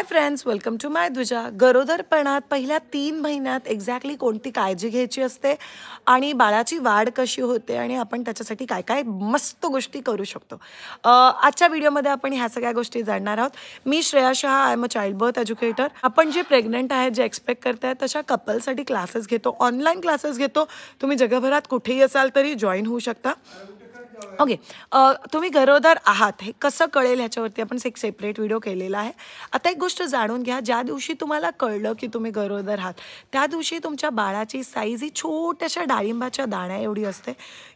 high friends welcome to my दुजा गरोदरपणात पहिल्या तीन महिन्यात एक्झॅक्टली कोणती काळजी घ्यायची असते आणि बाळाची वाढ कशी होते आणि आपण त्याच्यासाठी काय काय मस्त गोष्टी करू शकतो आजच्या व्हिडिओमध्ये आपण ह्या सगळ्या गोष्टी जाणणार आहोत मी श्रेया शहा I am a child birth educator आपण जे प्रेग्नंट आहेत जे एक्सपेक्ट करत आहेत तशा कपलसाठी क्लासेस घेतो ऑनलाईन क्लासेस घेतो तुम्ही जगभरात कुठेही असाल तरी जॉईन होऊ शकता ओके तुम्ही गरोदर आहात हे कसं कळेल ह्याच्यावरती आपण एक सेपरेट व्हिडिओ केलेला आहे आता एक गोष्ट जाणून घ्या ज्या दिवशी तुम्हाला कळलं की तुम्ही गरोदर आहात त्या दिवशी तुमच्या बाळाची साईज ही छोट्याशा डाळिंबाच्या दाण्या एवढी असते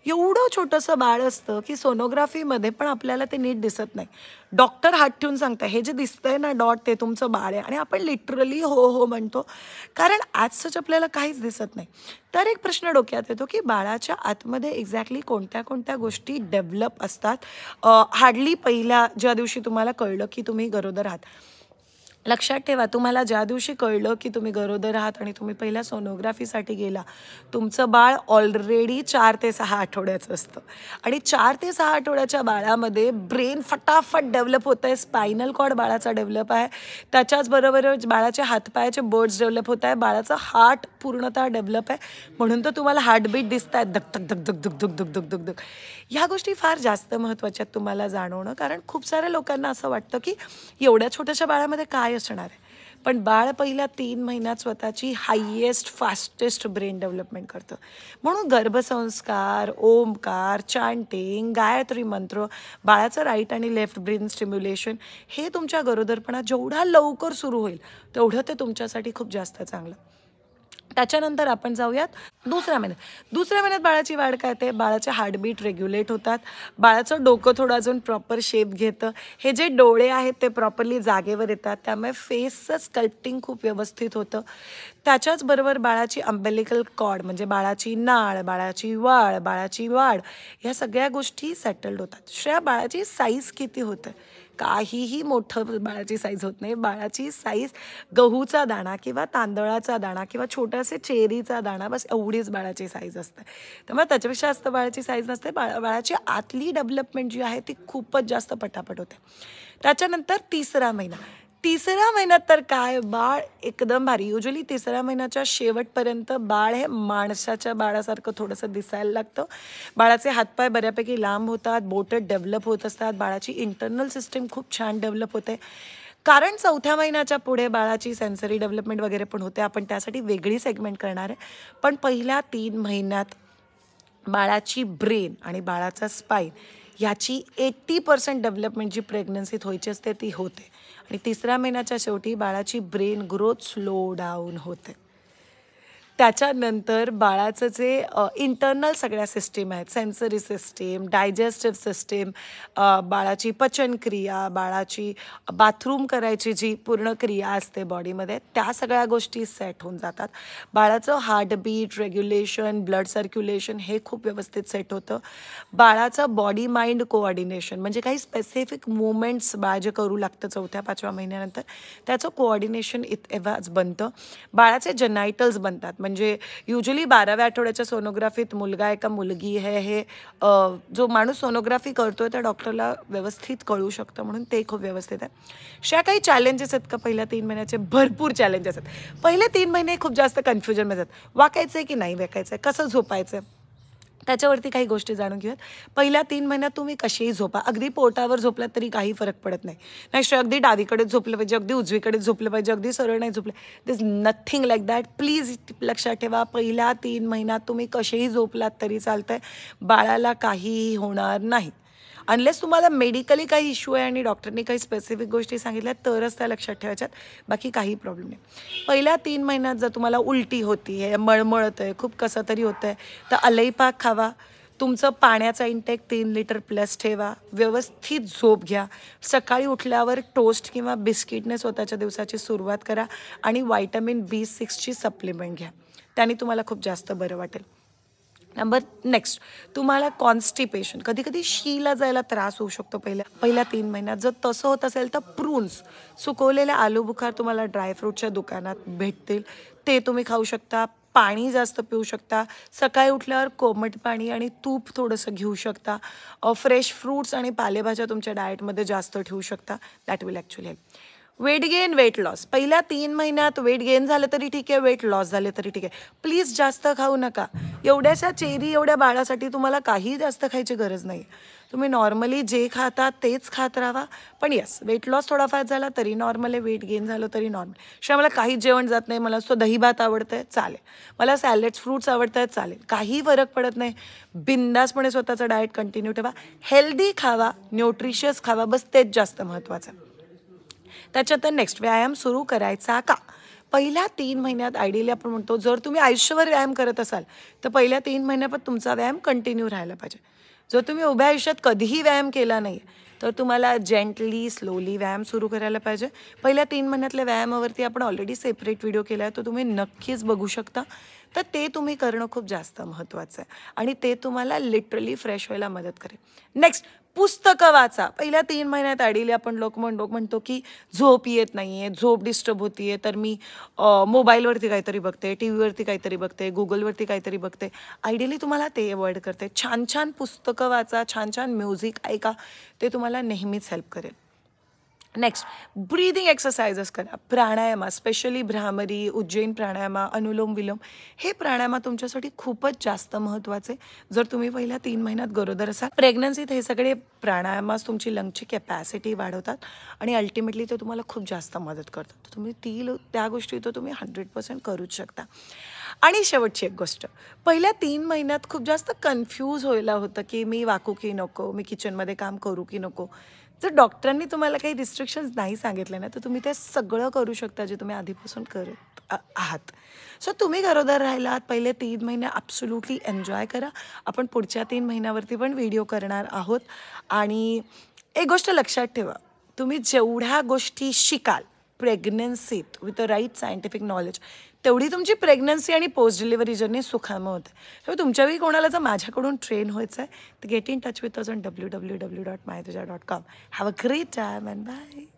एवढं छोटंसं बाळ असतं की सोनोग्राफीमध्ये पण आपल्याला ते नीट दिसत नाही डॉक्टर हात ठेवून सांगता हे जे दिसतंय ना डॉट ते तुमचं बाळ आहे आणि आपण लिटरली हो हो म्हणतो कारण आज सच आपल्याला काहीच दिसत नाही तर एक प्रश्न डोक्यात येतो की बाळाच्या आतमध्ये एक्झॅक्टली कोणत्या कोणत्या गोष्टी डेव्हलप असतात हार्डली पहिल्या ज्या दिवशी तुम्हाला कळलं की तुम्ही गरोदर आहात लक्षात ठेवा तुम्हाला ज्या दिवशी कळलं की तुम्ही गरोदर आहात आणि तुम्ही पहिल्या सोनोग्राफीसाठी गेला तुमचं बाळ ऑलरेडी चार ते सहा आठवड्याचं असतं आणि चार ते सहा आठवड्याच्या बाळामध्ये ब्रेन फटाफट डेव्हलप होत आहे स्पायनल कॉर्ड बाळाचा डेव्हलप आहे त्याच्याचबरोबर बाळाचे हातपायाचे बर्ड्स डेव्हलप होत आहे बाळाचं हार्ट पूर्णतः डेव्हलप आहे म्हणून तर तुम्हाला हार्टबीट दिसत आहेत धक धक धक धक धक धक धक धक धक ह्या गोष्टी फार जास्त महत्त्वाच्या तुम्हाला जाणवणं कारण खूप साऱ्या लोकांना असं वाटतं की एवढ्या छोट्याशा बाळामध्ये काय असणार आहे पण बाळ पहिल्या तीन महिन्यात स्वतःची हायेस्ट फास्टेस्ट ब्रेन डेव्हलपमेंट करतं म्हणून गर्भसंस्कार ओमकार चांटिंग गायत्री मंत्र बाळाचं राईट आणि लेफ्ट ब्रेन स्टिम्युलेशन हे तुमच्या गरोदरपणा जेवढा लवकर सुरू होईल तेवढं ते तुमच्यासाठी खूप जास्त चांगलं त्याच्यानंतर आपण जाऊयात दुसऱ्या महिन्यात दुसऱ्या महिन्यात बाळाची वाढ काय ते बाळाचे हार्टबीट रेग्युलेट होतात बाळाचं डोकं थोडं अजून प्रॉपर शेप घेतं हे जे डोळे आहेत ते प्रॉपरली जागेवर येतात त्यामुळे फेसचं स्कल्टिंग खूप व्यवस्थित होतं त्याच्याचबरोबर बाळाची अंबेलिकल कॉड म्हणजे बाळाची नाळ बाळाची वाळ बाळाची वाढ ह्या सगळ्या गोष्टी सेटल्ड होतात श्रेया बाळाची साईज किती होतं काहीही मोठं बाळाची साईज होत नाही बाळाची साईज गहूचा दाणा किंवा तांदळाचा दाणा किंवा छोट्यासे चेरीचा दाणा बस एवढीच बाळाची साईज असते त्यामुळे त्याच्यापेक्षा जास्त बाळाची साईज नसते बाळा बाळाची आतली डेव्हलपमेंट जी आहे ती खूपच जास्त पटापट होते त्याच्यानंतर तिसरा महिना तिसऱ्या महिन्यात तर काय बाळ एकदम भारी युजली तिसऱ्या महिन्याच्या शेवटपर्यंत बाळ हे माणसाच्या बाळासारखं थोडंसं दिसायला लागतं बाळाचे हातपाय बऱ्यापैकी लांब होतात बोटं डेव्हलप होत असतात बाळाची इंटरनल सिस्टीम खूप छान डेव्हलप होते कारण चौथ्या महिन्याच्या पुढे बाळाची सेन्सरी डेव्हलपमेंट वगैरे पण होते आपण त्यासाठी वेगळी सेगमेंट करणार आहे पण पहिल्या तीन महिन्यात बाळाची ब्रेन आणि बाळाचा स्पाईन याची एट्टी पर्सेंट डेव्हलपमेंट जी प्रेग्नन्सीत व्हायची असते ती होते आणि तिसऱ्या महिन्याच्या शेवटी बाळाची ब्रेन ग्रोथ स्लो डाऊन होते त्याच्यानंतर बाळाचं जे इंटरनल सगळ्या सिस्टीम आहेत सेन्सरी सिस्टीम डायजेस्टिव्ह सिस्टीम बाळाची पचनक्रिया बाळाची बाथरूम करायची जी पूर्ण क्रिया असते बॉडीमध्ये त्या सगळ्या गोष्टी सेट होऊन जातात बाळाचं हार्टबीट रेग्युलेशन ब्लड सर्क्युलेशन हे खूप व्यवस्थित सेट होतं बाळाचं बॉडी माइंड कोऑर्डिनेशन म्हणजे काही स्पेसिफिक मुवमेंट्स बाळ जे करू लागतं चौथ्या पाचव्या महिन्यानंतर त्याचं कोऑर्डिनेशन इत एव्हाच बनतं बाळाचे जनायटल्स बनतात म्हणजे युजली बाराव्या आठवड्याच्या सोनोग्राफीत मुलगा आहे का मुलगी आहे हे जो माणूस सोनोग्राफी करतोय त्या डॉक्टरला व्यवस्थित कळू शकतं म्हणून ते खूप व्यवस्थित आहे अशा काही चॅलेंजेस आहेत का पहिल्या तीन महिन्याचे भरपूर चॅलेंजेस आहेत पहिले तीन महिने खूप जास्त कन्फ्युजनमध्ये आहेत वाकायचं आहे की नाही वाकायचं आहे कसं झोपायचं आहे त्याच्यावरती काही गोष्टी जाणून घेऊयात पहिल्या तीन महिन्यात तुम्ही कशीही झोपा अगदी पोटावर झोपलात तरी काही फरक पडत नाही नाही अगदी डावीकडेच झोपलं पाहिजे अगदी उजवीकडे झोपलं पाहिजे अगदी सरळ नाही झोपलं this nothing like that please लक्षात ठेवा पहिल्या तीन महिन्यात तुम्ही कसेही झोपलात तरी चालतंय बाळाला काहीही होणार नाही अनलेस तुम्हाला मेडिकली काही इश्यू आहे आणि डॉक्टरने काही स्पेसिफिक गोष्टी सांगितल्या तरच त्या लक्षात ठेवायच्यात बाकी काही प्रॉब्लेम नाही पहिल्या तीन महिन्यात जर तुम्हाला उलटी होती आहे मळमळत आहे खूप कसं तरी होतं आहे तर अलईपाक खावा तुमचं पाण्याचा इंटेक तीन लिटर प्लस ठेवा व्यवस्थित झोप घ्या सकाळी उठल्यावर टोस्ट किंवा बिस्किटने स्वतःच्या दिवसाची सुरुवात करा आणि व्हायटमिन बी सिक्सची सप्लिमेंट घ्या त्याने तुम्हाला खूप जास्त बरं वाटेल नंबर नेक्स्ट तुम्हाला कॉन्स्टिपेशन कधी कधी शीला जायला त्रास होऊ शकतो पहिल्या पहिल्या तीन महिन्यात जर तसं होत असेल तर प्रून्स सुकवलेल्या आलूबुखार बुखार तुम्हाला ड्रायफ्रूटच्या दुकानात भेटतील ते तुम्ही खाऊ शकता पाणी जास्त पिऊ शकता सकाळी उठल्यावर कोमट पाणी आणि तूप थोडंसं घेऊ शकता फ्रेश फ्रूट्स आणि पालेभाज्या तुमच्या डाएटमध्ये जास्त ठेवू शकता that will actually weight gain weight loss पहिल्या तीन महिन्यात वेट गेन झालं तरी ठीक आहे वेट लॉस झाले तरी ठीक आहे प्लीज जास्त खाऊ नका एवढ्याशा चेरी एवढ्या बाळासाठी तुम्हाला काही जास्त खायची गरज नाही तुम्ही नॉर्मली जे खाता तेच खात राहा पण येस वेट लॉस थोडाफार झाला तरी नॉर्मल आहे वेट गेन झालं तरी नॉर्मल शिवाय मला काहीच जेवण जात नाही मला सो दही भात आवडतं चालेल मला सॅलेड्स फ्रूट्स आवडत आहेत चालेल काही फरक पडत नाही बिंदासपणे स्वतःचा डाएट कंटिन्यू ठेवा हेल्दी खावा न्यूट्रिशियस खावा बस तेच जास्त महत्त्वाचं आहे त्याच्यात नेक्स्ट व्यायाम सुरू करायचा का पहिल्या तीन महिन्यात आयडियली आपण म्हणतो जर तुम्ही आयुष्यभर व्यायाम करत असाल तर पहिल्या तीन महिन्यापासून तुमचा व्यायाम कंटिन्यू राहायला पाहिजे जर तुम्ही उभ्या आयुष्यात कधीही व्यायाम केला नाही तर तुम्हाला जेंटली स्लोली व्यायाम सुरू करायला पाहिजे पहिल्या तीन महिन्यातल्या व्यायामावरती आपण ऑलरेडी सेपरेट व्हिडिओ केला आहे तो तुम्ही नक्कीच बघू शकता तर ते तुम्ही करणं खूप जास्त महत्त्वाचं आहे आणि ते तुम्हाला लिटरली फ्रेश व्हायला मदत करेल नेक्स्ट पुस्तकं वाचा पहिल्या तीन महिन्यात आडीले आपण लोक म्हणतो म्हणतो की झोप येत नाही आहे झोप डिस्टर्ब होती आहे तर मी मोबाईलवरती काहीतरी बघते टी व्हीवरती काहीतरी बघते गुगलवरती काहीतरी बघते आयडियली तुम्हाला ते अवॉइड करते छान छान पुस्तकं वाचा छान छान म्युझिक ऐका ते तुम्हाला नेहमीच हेल्प करेल नेक्स्ट ब्रीदिंग एक्सरसाइजेस करा प्राणायामा स्पेशली भ्रामरी उज्जैन प्राणायामा अनुलोम विलोम हे प्राणायाम तुमच्यासाठी खूपच जास्त महत्त्वाचे जर तुम्ही पहिल्या तीन महिन्यात गरोदर असाल प्रेग्नन्सीत हे सगळे प्राणायामास तुमची लंगची कॅपॅसिटी वाढवतात आणि अल्टिमेटली ते तुम्हाला खूप जास्त मदत करतात तर तुम्ही ती त्या गोष्टी तर तुम्ही हंड्रेड पर्सेंट करूच शकता आणि शेवटची एक गोष्ट पहिल्या तीन महिन्यात खूप जास्त कन्फ्यूज व्हायला होतं की मी वाकू की नको मी किचनमध्ये काम करू की नको तर डॉक्टरांनी तुम्हाला काही रिस्ट्रिक्शन्स नाही सांगितले ना तर तुम्ही ते सगळं करू शकता जे तुम्ही आधीपासून करत आहात सो तुम्ही घरोदर राहिला आहात पहिले तीन महिने ॲब्सोल्युटली एन्जॉय करा आपण पुढच्या तीन महिन्यावरती पण व्हिडिओ करणार आहोत आणि एक गोष्ट लक्षात ठेवा तुम्ही जेवढ्या गोष्टी शिकाल प्रेग्नन्सीत with a right scientific knowledge तेवढी तुमची प्रेग्नन्सी आणि पोस्ट डिलिव्हरी जर्नी सुखामय होते त्यामुळे तुमच्यावेळी कोणाला जर माझ्याकडून ट्रेन व्हायचं आहे तर गेट इन टच विथ अजून W W W dot my तुझ्या dot com have a great time and bye